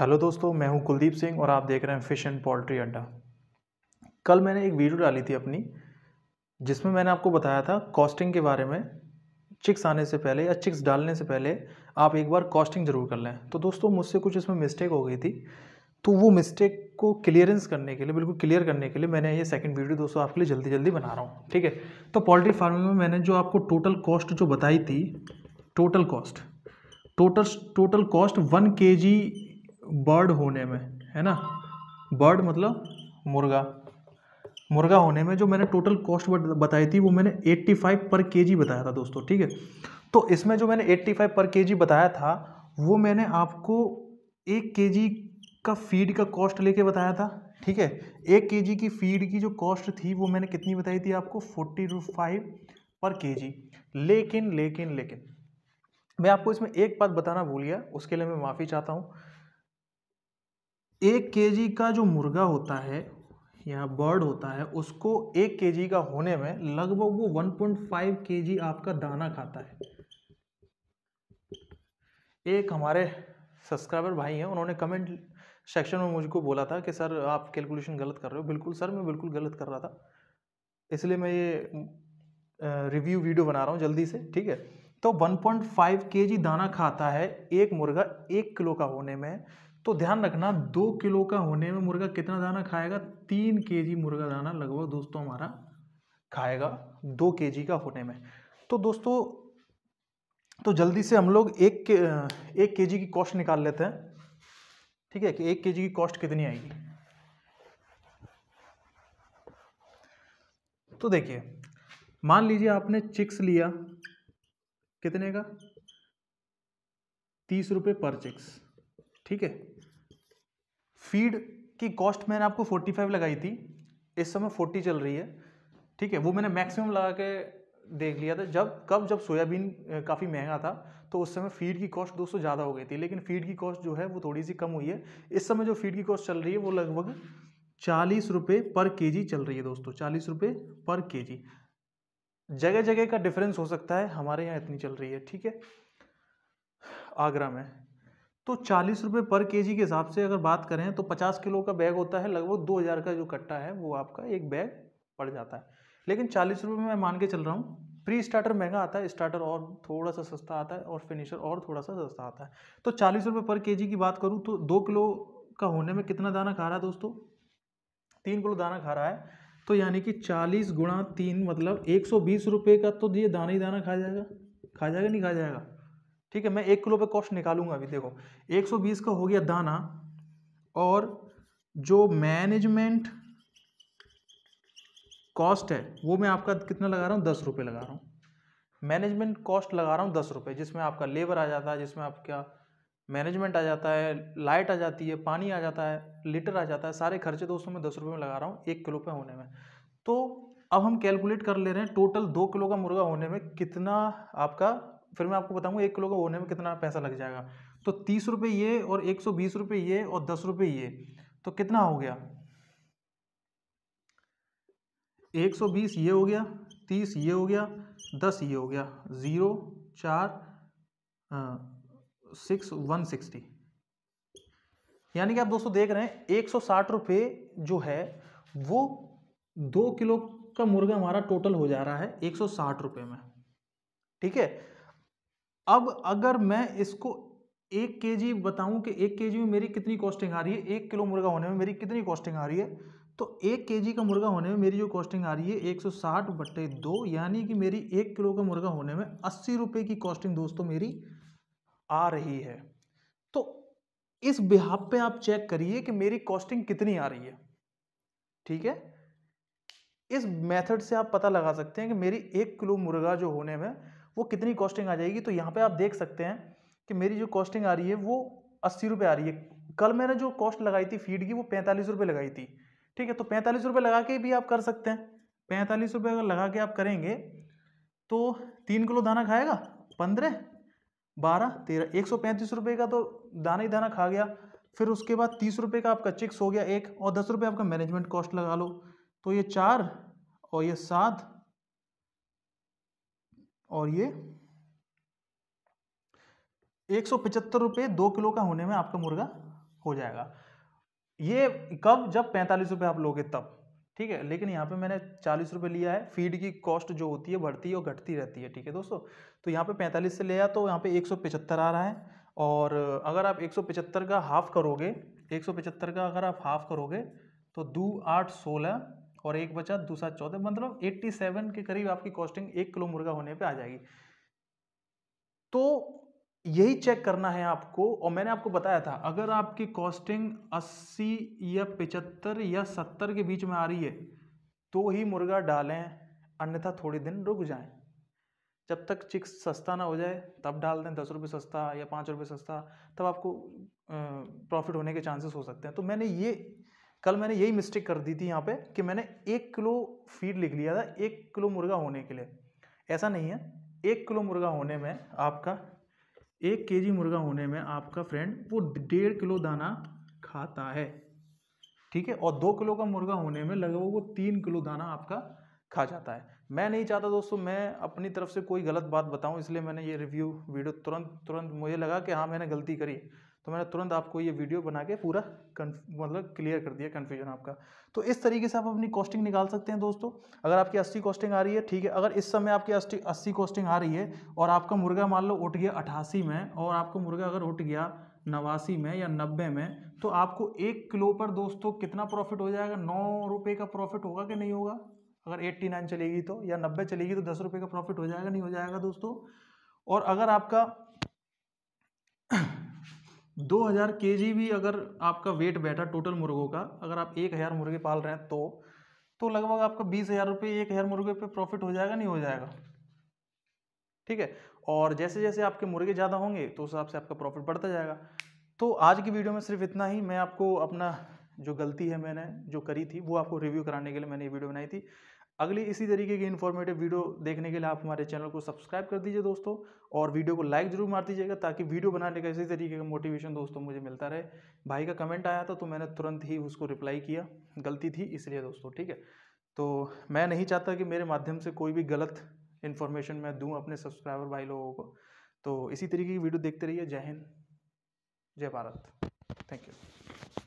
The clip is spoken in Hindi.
हेलो दोस्तों मैं हूं कुलदीप सिंह और आप देख रहे हैं फ़िश एंड पोल्ट्री अड्डा कल मैंने एक वीडियो डाली थी अपनी जिसमें मैंने आपको बताया था कॉस्टिंग के बारे में चिक्स आने से पहले या चिक्स डालने से पहले आप एक बार कॉस्टिंग ज़रूर कर लें तो दोस्तों मुझसे कुछ इसमें मिस्टेक हो गई थी तो वो मिस्टेक को क्लियरेंस करने के लिए बिल्कुल क्लियर करने के लिए मैंने ये सेकंड वीडियो दोस्तों आपके लिए जल्दी जल्दी बना रहा हूँ ठीक है तो पोल्ट्री फार्मिंग में मैंने जो आपको टोटल कॉस्ट जो बताई थी total cost total total cost one के जी बर्ड होने में है ना बर्ड मतलब मुर्गा मुर्गा होने में जो मैंने टोटल कॉस्ट बताई थी वो मैंने 85 पर केजी बताया था दोस्तों ठीक है तो इसमें जो मैंने 85 पर केजी बताया था वो मैंने आपको एक केजी का फीड का कॉस्ट लेके बताया था ठीक है एक केजी की फीड की जो कॉस्ट थी वो मैंने कितनी बताई थी आपको फोर्टी फाइव पर के लेकिन लेकिन लेकिन मैं आपको इसमें एक बात बताना भूल गया उसके लिए मैं माफ़ी चाहता हूँ एक के का जो मुर्गा होता है या बर्ड होता है उसको एक के का होने में लगभग वो 1.5 के आपका दाना खाता है एक हमारे सब्सक्राइबर भाई हैं उन्होंने कमेंट सेक्शन में मुझको बोला था कि सर आप कैलकुलेशन गलत कर रहे हो बिल्कुल सर मैं बिल्कुल गलत कर रहा था इसलिए मैं ये रिव्यू वीडियो बना रहा हूँ जल्दी से ठीक है तो 1.5 जी दाना खाता है एक मुर्गा एक किलो का होने में तो ध्यान रखना दो किलो का होने में मुर्गा कितना दाना खाएगा तीन के जी मुर्गा दाना लगभग दोस्तों हमारा खाएगा दो के जी का होने में तो दोस्तों तो जल्दी से हम लोग एक के एक के जी की कॉस्ट निकाल लेते हैं ठीक है कि एक के जी की कॉस्ट कितनी आएगी तो देखिए मान लीजिए आपने चिक्स लिया कितने का तीस रुपये पर चिक्स ठीक है फीड की कॉस्ट मैंने आपको 45 लगाई थी इस समय 40 चल रही है ठीक है वो मैंने मैक्सिमम लगा के देख लिया था जब कब जब सोयाबीन काफ़ी महंगा था तो उस समय फीड की कॉस्ट दोस्तों ज़्यादा हो गई थी लेकिन फीड की कॉस्ट जो है वो थोड़ी सी कम हुई है इस समय जो फीड की कॉस्ट चल रही है वो लगभग चालीस रुपये पर के चल रही है दोस्तों चालीस रुपये पर के जगह जगह का डिफरेंस हो सकता है हमारे यहाँ इतनी चल रही है ठीक है आगरा में तो चालीस रुपये पर केजी के हिसाब से अगर बात करें तो पचास किलो का बैग होता है लगभग दो हज़ार का जो कट्टा है वो आपका एक बैग पड़ जाता है लेकिन चालीस रुपये में मैं मान के चल रहा हूँ प्री स्टार्टर महंगा आता है स्टार्टर और थोड़ा सा सस्ता आता है और फिनिशर और थोड़ा सा सस्ता आता है तो चालीस रुपये पर के की बात करूँ तो दो किलो का होने में कितना दाना खा रहा है दोस्तों तीन किलो दाना खा रहा है तो यानी कि चालीस गुणा तीन मतलब एक सौ बीस रुपये का तो ये दाना ही दाना खा जाएगा खा जाएगा नहीं खा जाएगा ठीक है मैं एक किलो पे कॉस्ट निकालूंगा अभी देखो 120 का हो गया दाना और जो मैनेजमेंट कॉस्ट है वो मैं आपका कितना लगा रहा हूँ दस रुपये लगा रहा हूँ मैनेजमेंट कॉस्ट लगा रहा हूँ दस रुपये जिसमें आपका लेबर आ जाता है जिसमें आपका मैनेजमेंट आ जाता है लाइट आ जाती है पानी आ जाता है लीटर आ जाता है सारे खर्चे दोस्तों मैं दस रुपये में लगा रहा हूँ एक किलो पे होने में तो अब हम कैलकुलेट कर ले रहे हैं टोटल दो किलो का मुर्गा होने में कितना आपका फिर मैं आपको बताऊंगा एक किलो का होने में कितना पैसा लग जाएगा तो तीस रुपये ये और एक सौ बीस रुपये ये और दस रुपये ये तो कितना हो गया एक सौ बीस ये हो गया तीस ये हो गया दस ये हो गया ज़ीरो चार सिक्स वन सिक्सटी यानी कि आप दोस्तों देख रहे हैं एक सौ साठ रुपये जो है वो दो किलो का मुर्गा हमारा टोटल हो जा रहा है एक सौ साठ रुपये में ठीक है अब अगर मैं इसको एक के जी बताऊँ कि एक के जी में मेरी कितनी कॉस्टिंग आ रही है एक किलो मुर्गा होने में मेरी कितनी कॉस्टिंग आ रही है तो एक के जी का मुर्गा होने में मेरी जो कॉस्टिंग आ रही है एक सौ साठ बट्टे दो यानी कि मेरी एक किलो का मुर्गा होने में अस्सी रुपये की कॉस्टिंग दोस्तों मेरी आ रही है तो इस बिहाब पे आप चेक करिए कि मेरी कॉस्टिंग कितनी आ रही है ठीक है इस मेथड से आप पता लगा सकते हैं कि मेरी एक किलो मुर्गा जो होने में वो कितनी कॉस्टिंग आ जाएगी तो यहाँ पे आप देख सकते हैं कि मेरी जो कॉस्टिंग आ रही है वो अस्सी रुपये आ रही है कल मैंने जो कॉस्ट लगाई थी फीड की वो पैंतालीस रुपये लगाई थी ठीक है तो पैंतालीस रुपये लगा के भी आप कर सकते हैं पैंतालीस रुपये अगर लगा के आप करेंगे तो तीन किलो दाना खाएगा पंद्रह बारह तेरह एक सौ पैंतीस रुपये का तो दाना ही दाना खा गया फिर उसके बाद तीस रुपये का आपका चिक्स हो गया एक और दस रुपये आपका मैनेजमेंट कॉस्ट लगा लो तो ये चार और ये सात और ये एक सौ पचहत्तर रुपये दो किलो का होने में आपका मुर्गा हो जाएगा ये कब जब पैंतालीस रुपये आप लोगे तब ठीक है लेकिन यहाँ पे मैंने चालीस रुपये लिया है फीड की कॉस्ट जो होती है बढ़ती है और घटती रहती है ठीक है दोस्तों तो यहाँ पे पैंतालीस से लिया तो यहाँ पे एक सौ पचहत्तर आ रहा है और अगर आप एक सौ पचहत्तर का हाफ करोगे एक सौ पचहत्तर का अगर आप हाफ करोगे तो दो आठ सोलह और एक बचा दूसरा चौदह मतलब 87 के करीब आपकी कॉस्टिंग एक किलो मुर्गा होने पे आ जाएगी तो यही चेक करना है आपको और मैंने आपको बताया था अगर आपकी कॉस्टिंग 80 या 75 या 70 के बीच में आ रही है तो ही मुर्गा डालें अन्यथा थोड़े दिन रुक जाएं जब तक चिक्स सस्ता ना हो जाए तब डाल दें दस रुपये सस्ता या पाँच रुपये सस्ता तब आपको प्रॉफिट होने के चांसेस हो सकते हैं तो मैंने ये कल मैंने यही मिस्टेक कर दी थी यहाँ पे कि मैंने एक किलो फीड लिख लिया था एक किलो मुर्गा होने के लिए ऐसा नहीं है एक किलो मुर्गा होने में आपका एक केजी मुर्गा होने में आपका फ्रेंड वो डेढ़ किलो दाना खाता है ठीक है और दो किलो का मुर्गा होने में लगभग वो तीन किलो दाना आपका खा जाता है मैं नहीं चाहता दोस्तों मैं अपनी तरफ से कोई गलत बात बताऊं इसलिए मैंने ये रिव्यू वीडियो तुरंत तुरंत मुझे लगा कि हाँ मैंने गलती करी तो मैंने तुरंत आपको ये वीडियो बना के पूरा मतलब क्लियर कर दिया कन्फ्यूजन आपका तो इस तरीके से आप अपनी कॉस्टिंग निकाल सकते हैं दोस्तों अगर आपकी अस्सी कॉस्टिंग आ रही है ठीक है अगर इस समय आपकी अस्सी अस्सी कॉस्टिंग आ रही है और आपका मुर्गा मान लो उठ गया अठासी में और आपका मुर्गा अगर उठ गया नवासी में या नब्बे में तो आपको एक किलो पर दोस्तों कितना प्रॉफिट हो जाएगा नौ रुपये का प्रॉफिट होगा कि नहीं होगा अगर एट्टी नाइन चलेगी तो या नब्बे चलेगी तो दस रुपये का प्रॉफिट हो जाएगा नहीं हो जाएगा दोस्तों और अगर आपका दो हज़ार के जी भी अगर आपका वेट बैठा टोटल मुर्गों का अगर आप एक हज़ार मुर्गे पाल रहे हैं तो तो लगभग आपका बीस हज़ार रुपये एक हज़ार मुर्गे पे प्रॉफिट हो जाएगा नहीं हो जाएगा ठीक है और जैसे जैसे आपके मुर्गे ज़्यादा होंगे तो उस हिसाब से आपका प्रॉफिट बढ़ता जाएगा तो आज की वीडियो में सिर्फ इतना ही मैं आपको अपना जो गलती है मैंने जो करी थी वो आपको रिव्यू कराने के लिए मैंने ये वीडियो बनाई थी अगली इसी तरीके की इन्फॉर्मेटिव वीडियो देखने के लिए आप हमारे चैनल को सब्सक्राइब कर दीजिए दोस्तों और वीडियो को लाइक जरूर मार दीजिएगा ताकि वीडियो बनाने का इसी तरीके का मोटिवेशन दोस्तों मुझे मिलता रहे भाई का कमेंट आया था तो मैंने तुरंत ही उसको रिप्लाई किया गलती थी इसलिए दोस्तों ठीक है तो मैं नहीं चाहता कि मेरे माध्यम से कोई भी गलत इन्फॉर्मेशन मैं दूँ अपने सब्सक्राइबर भाई लोगों को तो इसी तरीके की वीडियो देखते रहिए जय हिंद जय भारत थैंक यू